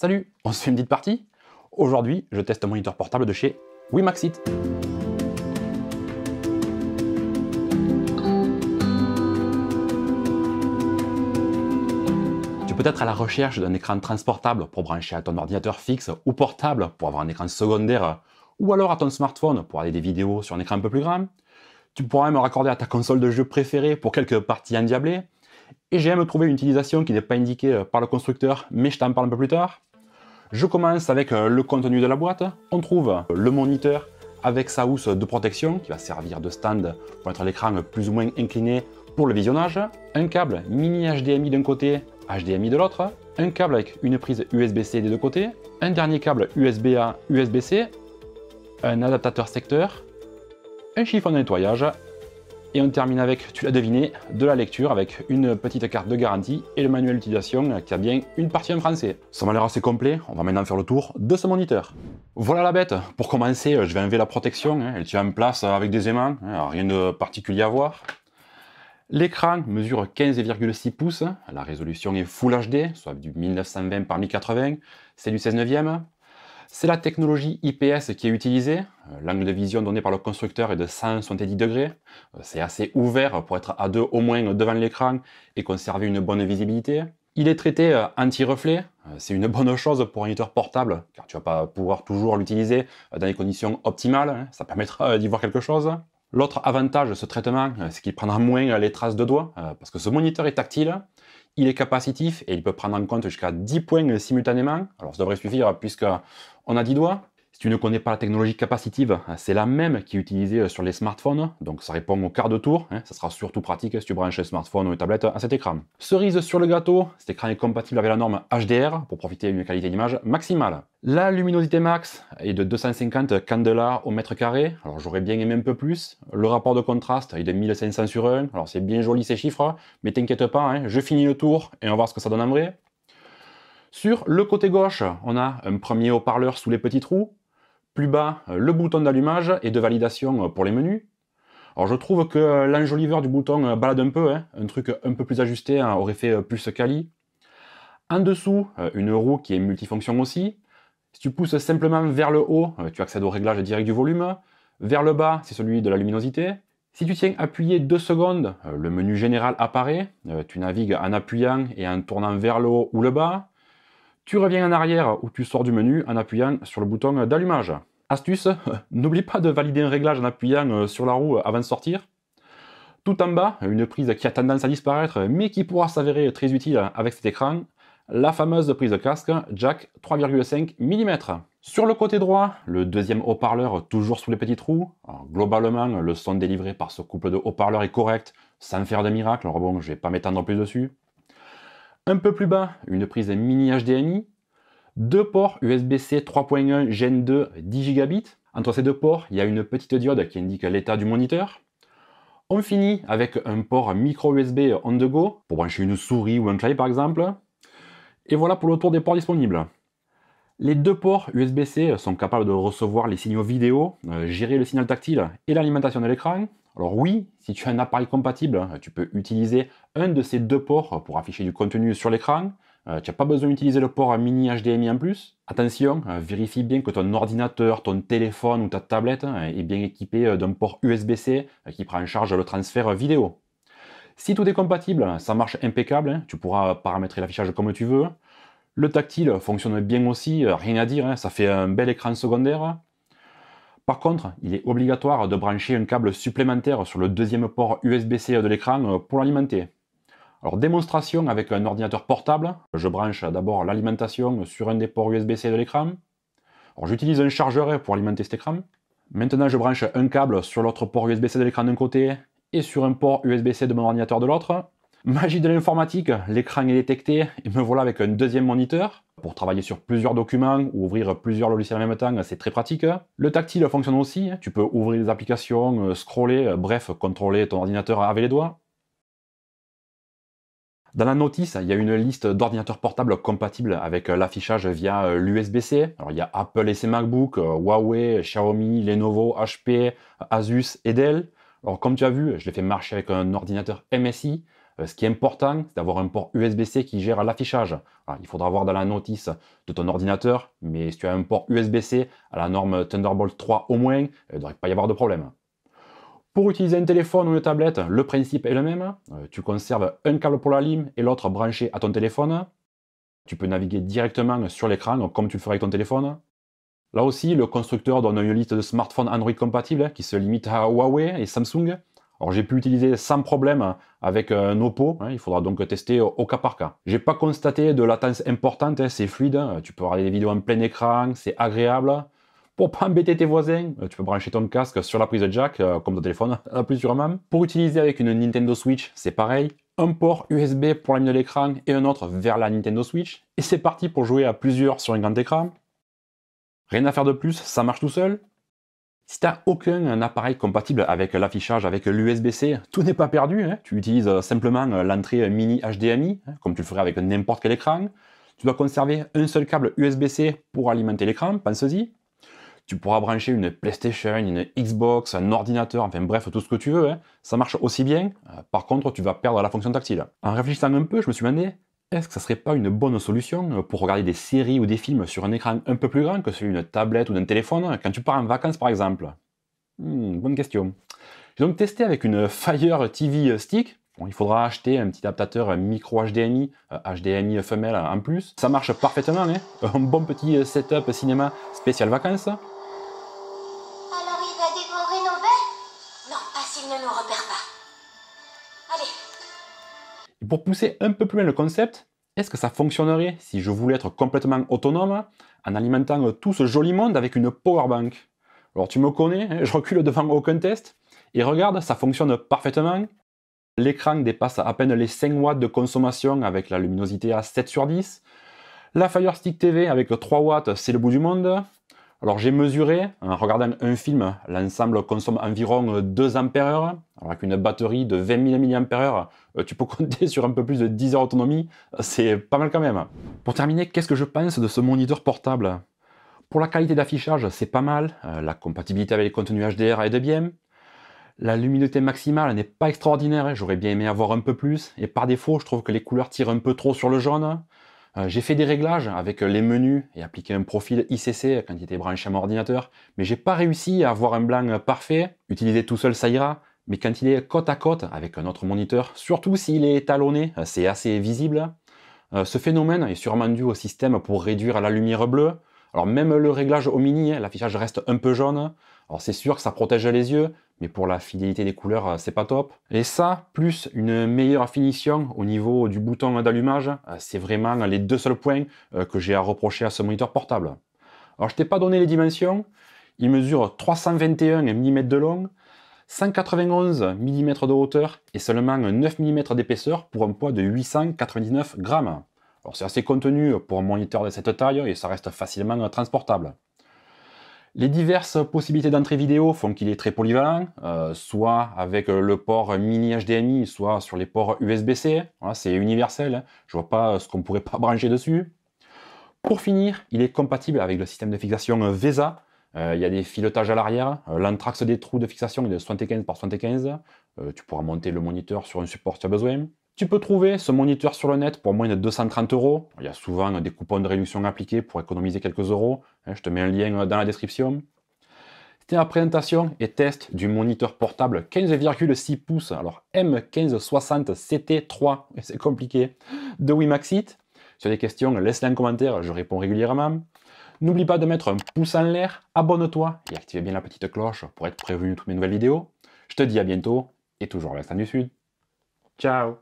Salut, on se fait une petite partie Aujourd'hui, je teste un moniteur portable de chez WiMaxit. Tu peux être à la recherche d'un écran transportable pour brancher à ton ordinateur fixe ou portable pour avoir un écran secondaire ou alors à ton smartphone pour aller des vidéos sur un écran un peu plus grand. Tu pourras même raccorder à ta console de jeu préférée pour quelques parties endiablées. Et j'ai même trouvé une utilisation qui n'est pas indiquée euh, par le constructeur, mais je t'en parle un peu plus tard. Je commence avec euh, le contenu de la boîte. On trouve euh, le moniteur avec sa housse de protection qui va servir de stand pour mettre l'écran plus ou moins incliné pour le visionnage. Un câble mini HDMI d'un côté, HDMI de l'autre. Un câble avec une prise USB-C des deux côtés. Un dernier câble USB-A, USB-C. Un adaptateur secteur. Un chiffon de nettoyage et on termine avec, tu l'as deviné, de la lecture avec une petite carte de garantie et le manuel d'utilisation qui a bien une partie en français. Ça m'a l'air assez complet, on va maintenant faire le tour de ce moniteur. Voilà la bête, pour commencer je vais enlever la protection, hein. elle tient en place avec des aimants, hein. rien de particulier à voir. L'écran mesure 15,6 pouces, la résolution est Full HD, soit du 1920 par 1080, c'est du 16 neuvième. C'est la technologie IPS qui est utilisée. Euh, l'angle de vision donné par le constructeur est de 170 degrés. Euh, c'est assez ouvert pour être à deux au moins devant l'écran et conserver une bonne visibilité. Il est traité euh, anti-reflet. C'est une bonne chose pour un moniteur portable, car tu vas pas pouvoir toujours l'utiliser dans les conditions optimales. Hein. Ça permettra d'y voir quelque chose. L'autre avantage de ce traitement, c'est qu'il prendra moins les traces de doigts, parce que ce moniteur est tactile il est capacitif et il peut prendre en compte jusqu'à 10 points simultanément. Alors ça devrait suffire puisqu'on a 10 doigts tu ne connais pas la technologie capacitive, c'est la même qui est utilisée sur les smartphones, donc ça répond au quart de tour, hein. ça sera surtout pratique si tu branches un smartphone ou une tablette à cet écran. Cerise sur le gâteau, cet écran est compatible avec la norme HDR pour profiter d'une qualité d'image maximale. La luminosité max est de 250 candelas au mètre carré, alors j'aurais bien aimé un peu plus. Le rapport de contraste est de 1500 sur 1, alors c'est bien joli ces chiffres, mais t'inquiète pas, hein, je finis le tour et on va voir ce que ça donne en vrai. Sur le côté gauche, on a un premier haut-parleur sous les petits trous, plus bas, euh, le bouton d'allumage et de validation euh, pour les menus. Alors je trouve que euh, l'enjoliveur du bouton balade un peu, hein. un truc un peu plus ajusté hein, aurait fait plus quali. En dessous, une roue qui est multifonction aussi. Si tu pousses simplement vers le haut, tu accèdes au réglage direct du volume. Vers le bas, c'est celui de la luminosité. Si tu tiens appuyé deux secondes, le menu général apparaît. Tu navigues en appuyant et en tournant vers le haut ou le bas. Tu reviens en arrière ou tu sors du menu en appuyant sur le bouton d'allumage. Astuce, n'oublie pas de valider un réglage en appuyant euh, sur la roue avant de sortir. Tout en bas, une prise qui a tendance à disparaître mais qui pourra s'avérer très utile avec cet écran, la fameuse prise de casque jack 3,5 mm. Sur le côté droit, le deuxième haut-parleur toujours sous les petits trous. globalement, le son délivré par ce couple de haut-parleurs est correct, sans faire de miracle, alors bon, je vais pas m'étendre plus dessus. Un peu plus bas, une prise mini HDMI, deux ports USB-C 3.1 Gen 2 10 Gb. Entre ces deux ports, il y a une petite diode qui indique l'état du moniteur. On finit avec un port micro USB on the go pour brancher une souris ou un clavier par exemple. Et voilà pour le tour des ports disponibles. Les deux ports USB-C euh, sont capables de recevoir les signaux vidéo, euh, gérer le signal tactile et l'alimentation de l'écran. Alors oui, si tu as un appareil compatible, euh, tu peux utiliser un de ces deux ports pour afficher du contenu sur l'écran. Tu n'as pas besoin d'utiliser le port mini HDMI en plus. Attention, vérifie bien que ton ordinateur, ton téléphone ou ta tablette hein, est bien équipé d'un port USB-C qui prend en charge le transfert vidéo. Si tout est compatible, ça marche impeccable, hein, tu pourras paramétrer l'affichage comme tu veux. Le tactile fonctionne bien aussi, euh, rien à dire, hein, ça fait un bel écran secondaire. Par contre, il est obligatoire de brancher un câble supplémentaire sur le deuxième port USB-C de l'écran euh, pour l'alimenter. Alors démonstration avec un ordinateur portable, je branche d'abord l'alimentation sur un des ports USB-C de l'écran. J'utilise un chargeur pour alimenter cet écran. Maintenant je branche un câble sur l'autre port USB-C de l'écran d'un côté et sur un port USB-C de mon ordinateur de l'autre. Magie de l'informatique, l'écran est détecté et me voilà avec un deuxième moniteur. Pour travailler sur plusieurs documents ou ouvrir plusieurs logiciels en même temps, c'est très pratique. Le tactile fonctionne aussi, tu peux ouvrir des applications, euh, scroller, euh, bref, contrôler ton ordinateur avec les doigts. Dans la notice, il y a une liste d'ordinateurs portables compatibles avec euh, l'affichage via l'USB-C. Alors il y a Apple et ses MacBooks, Huawei, Xiaomi, Lenovo, HP, Asus et Dell. Alors comme tu as vu, je l'ai fait marcher avec un ordinateur MSI. Euh, ce qui est important, c'est d'avoir un port USB-C qui gère l'affichage. Il faudra voir dans la notice de ton ordinateur, mais si tu as un port USB-C à la norme Thunderbolt 3 au moins, euh, il ne devrait pas y avoir de problème. Pour utiliser un téléphone ou une tablette, le principe est le même. Euh, tu conserves un câble pour la lime et l'autre branché à ton téléphone. Tu peux naviguer directement sur l'écran, comme tu le ferais avec ton téléphone. Là aussi, le constructeur donne une liste de smartphones Android compatibles qui se limite à Huawei et Samsung. Alors j'ai pu utiliser sans problème hein, avec euh, un Oppo, hein, il faudra donc tester au, cas par cas. J'ai pas constaté de latence importante, hein, c'est fluide, tu peux regarder des vidéos en plein écran, c'est agréable. Pour pas embêter tes voisins, euh, tu peux brancher ton casque sur la prise de jack, euh, comme ton téléphone, à plusieurs sûrement. Pour utiliser avec une Nintendo Switch, c'est pareil. Un port USB pour la de l'écran et un autre vers la Nintendo Switch. Et c'est parti pour jouer à plusieurs sur un grand écran. Rien à faire de plus, ça marche tout seul. Si tu n'as aucun appareil compatible avec l'affichage avec l'USB-C, tout n'est pas perdu. Hein. Tu utilises euh, simplement euh, l'entrée mini HDMI, hein, comme tu le ferais avec n'importe quel écran. Tu dois conserver un seul câble USB-C pour alimenter l'écran, pense-y. Tu pourras brancher une PlayStation, une Xbox, un ordinateur, enfin bref, tout ce que tu veux. Hein. Ça marche aussi bien. Euh, par contre, tu vas perdre la fonction tactile. En réfléchissant un peu, je me suis demandé, est-ce que ça serait pas une bonne solution euh, pour regarder des séries ou des films sur un écran un peu plus grand que celui d'une tablette ou d'un téléphone quand tu pars en vacances par exemple hmm, Bonne question. J'ai donc testé avec une Fire TV Stick. il faudra acheter un petit adaptateur micro HDMI, HDMI euh, femelle en plus. Ça marche parfaitement, hein. un bon petit euh, setup cinéma spécial vacances. pour pousser un peu plus loin le concept, est-ce que ça fonctionnerait si je voulais être complètement autonome en alimentant euh, tout ce joli monde avec une power bank Alors tu me connais, hein, je recule devant aucun test et regarde, ça fonctionne parfaitement. L'écran dépasse à peine les 5 watts de consommation avec la luminosité à 7 sur 10. La Fire Stick TV avec 3 watts, c'est le bout du monde. Alors j'ai mesuré, en regardant un film, l'ensemble consomme environ 2 Ah. Alors avec une batterie de 20 000 mAh, tu peux compter sur un peu plus de 10 heures d'autonomie, c'est pas mal quand même. Pour terminer, qu'est-ce que je pense de ce moniteur portable Pour la qualité d'affichage, c'est pas mal, euh, la compatibilité avec les contenus HDR de bien, la luminosité maximale n'est pas extraordinaire, j'aurais bien aimé avoir un peu plus, et par défaut je trouve que les couleurs tirent un peu trop sur le jaune, euh, j'ai fait des réglages avec euh, les menus et appliqué un profil ICC quand il était branché à mon ordinateur, mais j'ai pas réussi à avoir un blanc parfait. Utiliser tout seul, ça ira. Mais quand il est côte à côte avec un autre moniteur, surtout s'il est étalonné, euh, c'est assez visible. ce phénomène est sûrement dû au système pour réduire la lumière bleue. Alors même le réglage au mini, hein, l'affichage reste un peu jaune. Alors c'est sûr que ça protège les yeux, mais pour la fidélité des couleurs, euh, c'est pas top. Et ça, plus une meilleure finition au niveau du bouton d'allumage, euh, c'est vraiment les deux seuls points euh, que j'ai à reprocher à ce moniteur portable. Alors je t'ai pas donné les dimensions, il mesure 321 mm de long, 191 mm de hauteur et seulement 9 mm d'épaisseur pour un poids de 899 grammes. Alors c'est assez contenu pour un moniteur de cette taille et ça reste facilement transportable. Les diverses possibilités d'entrée vidéo font qu'il est très polyvalent, euh, soit avec euh, le port mini HDMI, soit sur les ports USB-C. c'est universel, je hein. je vois pas euh, ce qu'on pourrait pas brancher dessus. Pour finir, il est compatible avec le système de fixation VESA. il y a des filetages à l'arrière, l'anthrax des trous de fixation est de 75 par 75. tu pourras monter le moniteur sur un support si tu as besoin. Tu peux trouver ce moniteur sur le net pour moins de 230 euros. Il y a souvent des coupons de réduction appliqués pour économiser quelques euros. Hein, je te mets un lien dans la description. C'était la présentation et test du moniteur portable 15,6 pouces, alors M1560 CT3, c'est compliqué, de Wimaxit. Si tu as des questions, laisse-les en commentaire, je réponds régulièrement. N'oublie pas de mettre un pouce en l'air, abonne-toi et active bien la petite cloche pour être prévenu de toutes mes nouvelles vidéos. Je te dis à bientôt et toujours à l'instant du Sud. Ciao